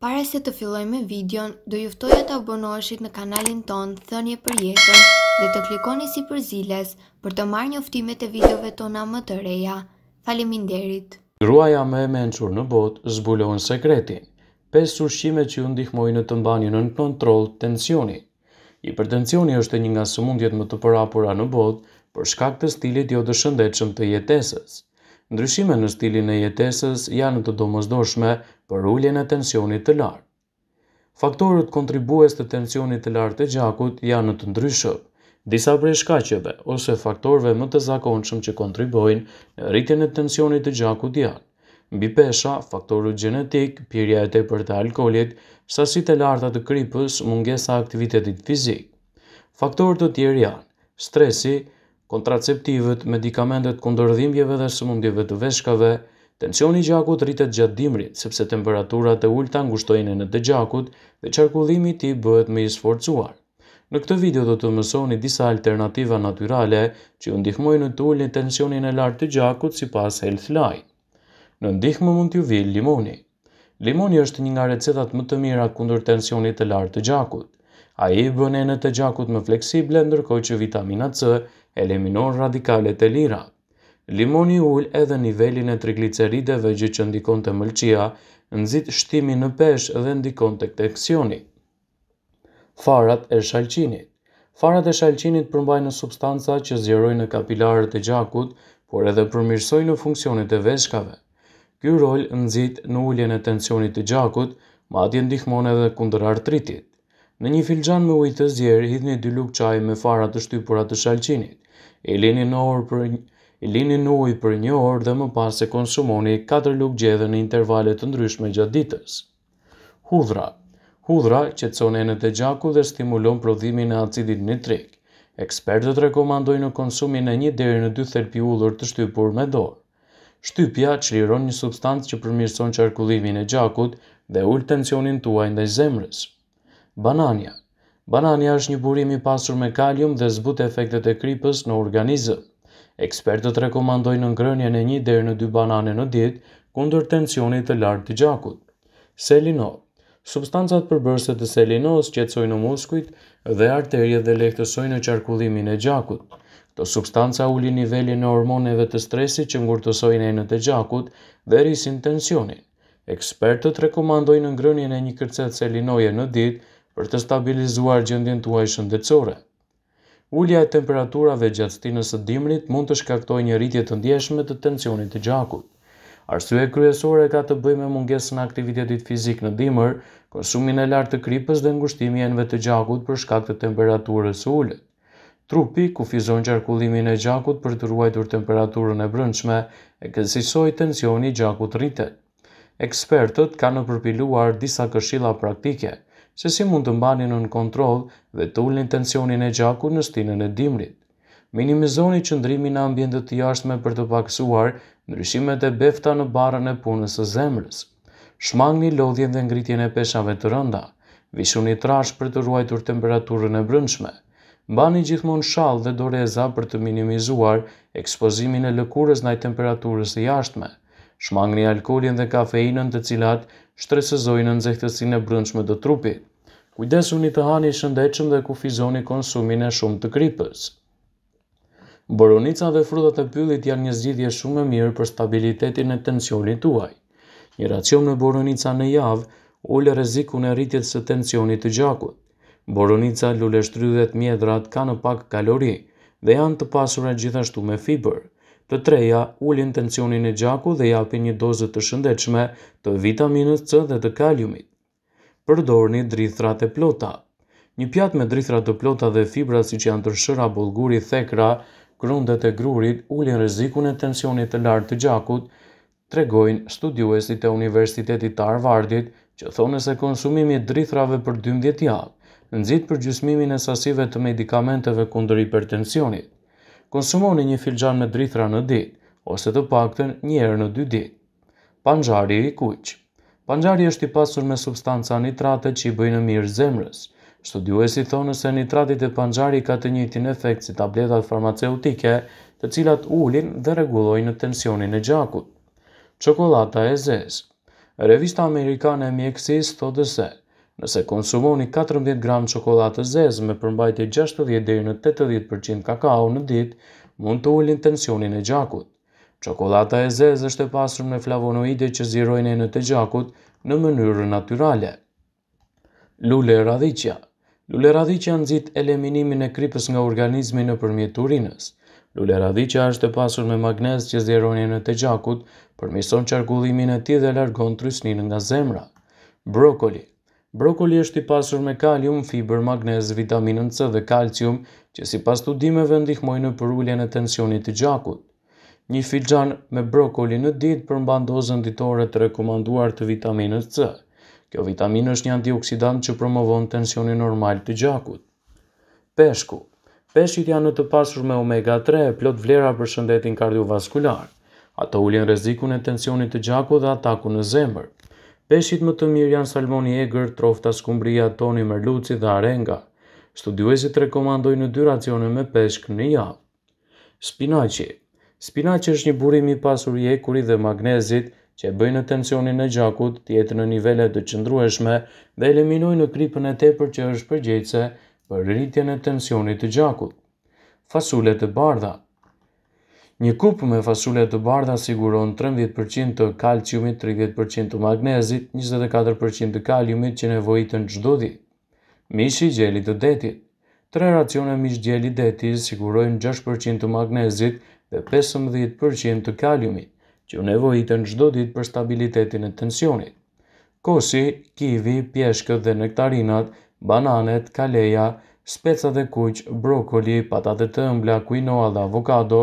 Pare se të filloj me videon, do e të abonoheshit në kanalin ton Thënje për jetën dhe të klikoni si për ziles për të marrë njoftimet e videove tona më të reja. Falimin derit! Gruaja me e menqur në bot zbulon sekretin. Pes ushqime që ju ndihmojnë të mbani në në kontrol tensioni. Hipertensioni është një nga sëmundjet më të përapura në bot për shkak të stilit jo të shëndechëm të jetesës ndryshime në stilin e jetesës janë të domosdoshme për ulljen e tensionit të lartë. Faktorët kontribues të tensionit të lartë të gjakut janë të ndryshëp, disa prej shkacheve ose faktorve më të zakonshëm që kontribuojnë në rritjen e tensionit të gjakut janë. Mbi pesha, faktorët gjenetik, pirja e te për të alkoholit, sasit e larta të kripës, mungesa aktivitetit fizik. Faktorët të tjerë janë, stresi, kontraceptivët, medikamentet kundër dhimbjeve dhe sëmundjeve të veshkave, tensioni gjakut rritet gjatë dimrit, sepse temperaturat e ulta ngushtojnë në të gjakut dhe qarkullimi ti bëhet më i sforcuar. Në këtë video do të mësoni disa alternativa natyrale që ju ndihmojnë të ullin tensionin e lartë të gjakut si pas health line. Në ndihmë mund t'ju vilë limoni. Limoni është një nga recetat më të mira kundër tensionit e lartë të gjakut. A i bënë e në të gjakut më fleksible, ndërkoj që vitamina C eliminon radikalet e lira. Limoni ull edhe nivelin e triglicerideve gjithë që ndikon të mëlqia, nëzit shtimi në pesh dhe ndikon të kteksioni. Farat e shalqinit Farat e shalqinit përmbajnë substanca që zjerojnë në kapilarët e gjakut, por edhe përmirsojnë në funksionit e veshkave. Ky rol nëzit në ulljen e tensionit të gjakut, ma atje ndihmon edhe kundër artritit. Në një filxhan me ujë të zjerë hidhni dy lugë qaj me fara të shtypura të shalqinit. E lini në ujtë për në ujë për një orë dhe më pas e konsumoni 4 lugë gjedhe në intervale të ndryshme gjatë ditës. Hudhra. Hudhra qetson enët e gjaku dhe stimulon prodhimin e acidit nitrik. Ekspertët rekomandojnë konsumin e një deri në dy thelpi ullur të shtypur me dorë. Shtypja çliron një substancë që përmirëson qarkullimin e gjakut dhe ul tensionin tuaj ndaj zemrës. Banania Banania është një burim i pasur me kalium dhe zbut efektet e kripës në organizë. Ekspertët rekomandojnë në ngrënje në një dherë në dy banane në ditë, kundër tensionit të lartë të gjakut. Selino Substancat përbërse të selinos qetsojnë në muskujt dhe arterje dhe lehtësojnë në qarkullimin e gjakut. Këto substanca uli nivelin e hormoneve të stresit që ngurtësojnë e në të gjakut dhe rrisin tensionin. Ekspertët rekomandojnë në ngrënjën e një kërcet selinoje në ditë për të stabilizuar gjendjen tuaj shëndetësore. Ulja e temperaturave gjatë stinës së dimrit mund të shkaktojë një rritje të ndjeshme të tensionit të gjakut. Arsue kryesore ka të bëjë me mungesën e aktivitetit fizik në dimër, konsumin e lartë të kripës dhe ngushtimjenve të gjakut për shkak të temperaturës së ulët. Trupi kufizon qarkullimin e gjakut për të ruajtur temperaturën e brëndshme e kësisoj tensioni gjakut rritet. Ekspertët kanë përpiluar disa këshilla praktike – se si mund të mbani në kontrol dhe të ullin tensionin e gjakur në stinën e dimrit. Minimizoni qëndrimin në ambjendet të jashtme për të paksuar ndryshimet e befta në barën e punës së zemrës. Shmangni lodhjen dhe ngritjen e peshave të rënda. Vishuni trash për të ruajtur temperaturën e brëndshme. Mbani gjithmonë shall dhe doreza për të minimizuar ekspozimin e lëkurës ndaj temperaturës së jashtme shmangni alkolin dhe kafeinën të cilat shtresëzojnë në e brëndshme të trupit. Kujdesu një të hani shëndetshëm dhe kufizoni konsumin e shumë të kripës. Boronica dhe frutat e pyllit janë një zgjidhje shumë e mirë për stabilitetin e tensionit tuaj. Një racion në boronica në javë, ullë reziku në rritjet së tensionit të gjakut. Boronica lulleshtrydhet mjedrat ka në pak kalori dhe janë të pasur e gjithashtu me fiber. Të treja ulin tensionin e gjaku dhe japin një dozë të shëndetshme të vitaminës C dhe të kaliumit. Përdorni drithrat e plota. Një pjatë me drithrat të plota dhe fibra siç janë të shëra bollguri, thekra, grundet e grurit ulin rrezikun e tensionit të lartë të gjakut, tregojnë studiuesit e Universitetit të Harvardit, që thonë se konsumimi i drithrave për 12 javë nxit përgjysmimin e sasive të medikamenteve kundër hipertensionit konsumoni një filxhan me drithra në ditë ose të paktën një herë në dy ditë. Panxhari i kuq. Panxhari është i pasur me substanca nitrate që i bëjnë mirë zemrës. Studuesi thonë se nitratit e panxhari ka të njëjtin efekt si tabletat farmaceutike, të cilat ulin dhe rregullojnë tensionin e gjakut. Çokolada e zezë. Revista amerikane e mjekësisë thotë se Nëse konsumoni 14 gram çokoladë zezë me përmbajtje 60 deri në 80% kakao në ditë, mund të ulin tensionin e gjakut. Çokolata e zezë është e pasur me flavonoide që zirojnë e në të gjakut në mënyrë natyrale. Lule radhicja Lule radhicja nëzit eliminimin e kripës nga organizmi në përmjet urinës. Lule radhicja është e pasur me magnez që zirojnë e në të gjakut, përmison qarkullimin e ti dhe largon trysnin nga zemra. Brokoli Brokoli është i pasur me kalium, fiber, magnez, vitaminën C dhe kalcium, që si pas studimeve ndihmojnë në përulljen e tensionit të gjakut. Një filxan me brokoli në ditë përmban dozën ditore të rekomanduar të vitaminës C. Kjo vitaminë është një antioksidant që promovon tensionin normal të gjakut. Peshku Peshqit janë në të pasur me omega 3, plot vlera për shëndetin kardiovaskular. Ato ulin rezikun e tensionit të gjakut dhe ataku në zemër. Peshit më të mirë janë salmoni egër, trofta skumbria, toni merluci dhe arenga. Studiuesit rekomandojnë në dy racione me peshk në javë. Spinaqi Spinaqi është një burim i pasur i ekuri dhe magnezit që e bëjnë tensionin e gjakut të jetë në nivele të qëndrueshme dhe eliminojnë në kripën e tepër që është përgjegjëse për rritjen e tensionit të gjakut. Fasulet e bardha Një kupë me fasule të bardha siguron 13% të kalciumit, 30% të magnezit, 24% të kaliumit që nevojitën gjdo dit. Mish i gjelit të detit Tre racione mish gjelit detit sigurojnë 6% të magnezit dhe 15% të kaliumit, që nevojitën gjdo dit për stabilitetin e tensionit. Kosi, kivi, pjeshkët dhe nektarinat, bananet, kaleja, kaleja, speca dhe kuq, brokoli, patate të ëmbla, quinoa dhe avokado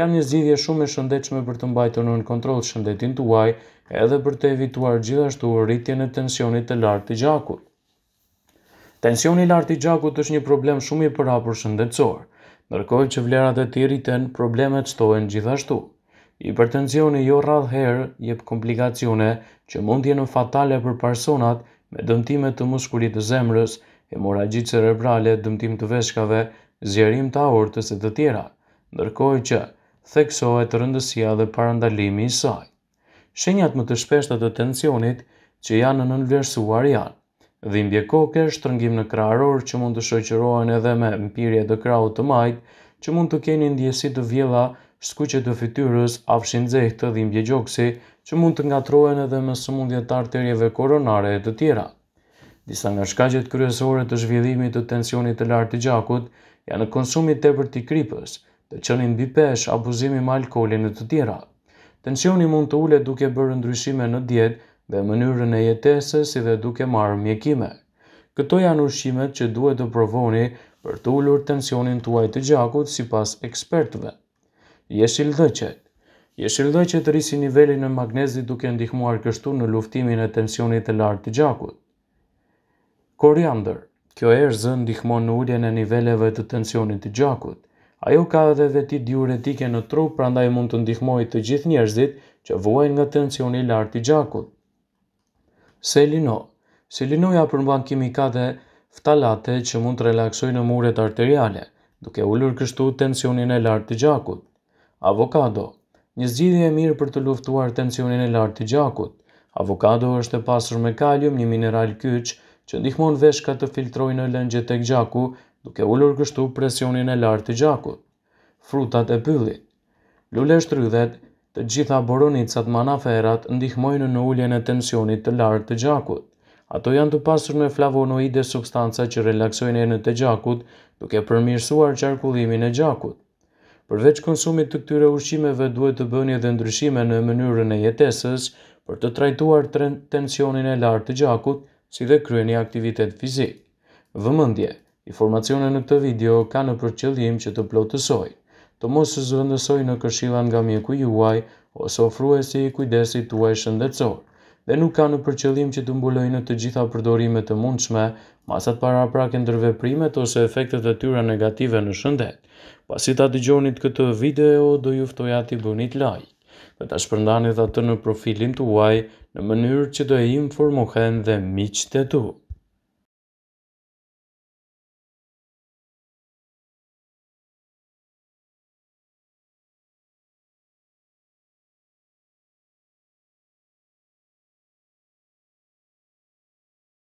janë një zgjidhje shumë e shëndetshme për të mbajtur nën kontroll shëndetin tuaj edhe për të evituar gjithashtu rritjen e tensionit të lartë të gjakut. Tensioni i lartë i gjakut është një problem shumë i përhapur shëndetësor, ndërkohë që vlerat e tij rriten, problemet shtohen gjithashtu. Hipertensioni jo rradh herë jep komplikacione që mund të jenë fatale për personat me dëmtime të muskulit të zemrës, hemoragjit cerebrale, dëmtim të veshkave, zjerim të aortës e të tjera, nërkoj që theksohet të rëndësia dhe parandalimi i saj. Shenjat më të shpeshta të tensionit që janë në nënvlerësuar janë, dhimbje koke, shtrëngim në krahror që mund të shoqërohen edhe me mpirje të krahut të majt, që mund të keni ndjesi të vjella, skuqe të fytyrës, afshin nxehtë dhimbje gjoksi, që mund të ngatrohen edhe me sëmundjet arterieve koronare e të tjera. Disa nga shkaqet kryesore të zhvillimit të tensionit të lartë të gjakut janë konsumit të për të kripës, të qënin bipesh, abuzimi me alkoholin e të tjera. Tensioni mund të ule duke bërë ndryshime në dietë dhe mënyrën e jetesës si dhe duke marë mjekime. Këto janë ushqimet që duhet të provoni për të ullur tensionin tuaj të gjakut si pas ekspertve. Jeshil dheqet Jeshil dheqet rrisi nivelin e magnezit duke ndihmuar kështu në luftimin e tensionit të lartë të gjakut. Koriander. Kjo erëzë ndihmon në ulljen e niveleve të tensionit të gjakut. Ajo ka edhe veti diuretike në tru, prandaj mund të ndihmojë të gjithë njerëzit që vuajnë nga tensioni i lartë i gjakut. Selino. Selinoja përmban kimikate ftalate që mund të relaksojnë në muret arteriale, duke ullur kështu tensionin e lartë të gjakut. Avokado. Një zgjidhje e mirë për të luftuar tensionin e lartë të gjakut. Avokado është e pasur me kalium, një mineral kyqë që ndihmon veshka të filtrojnë lëngjet e gjaku, duke ullur kështu presionin e lartë të gjakut. Frutat e pyllit Lule rydhet, të gjitha boronicat manaferat ndihmojnë në ulljen e tensionit të lartë të gjakut. Ato janë të pasur me flavonoide substanca që relaksojnë e në të gjakut, duke përmirësuar qarkullimin e gjakut. Përveç konsumit të këtyre ushqimeve duhet të bëni edhe ndryshime në mënyrën e jetesës për të trajtuar tensionin e lartë të gjakut, si dhe kryeni aktivitet fizik. Vëmëndje, informacione në këtë video ka në përqëllim që të plotësoj, të mos së zëvëndësoj në këshilan nga mjeku juaj ose ofruesi i kujdesit tuaj shëndetësor, dhe nuk ka në përqëllim që të mbuloj në të gjitha përdorimet të mundshme, masat para prake ndërve primet ose efektet e tyra negative në shëndet. Pasit ta gjonit këtë video, do juftoj ati bunit like dhe të shpërndani dhe të në profilin të uaj në mënyrë që do e informohen dhe miqtë të tu.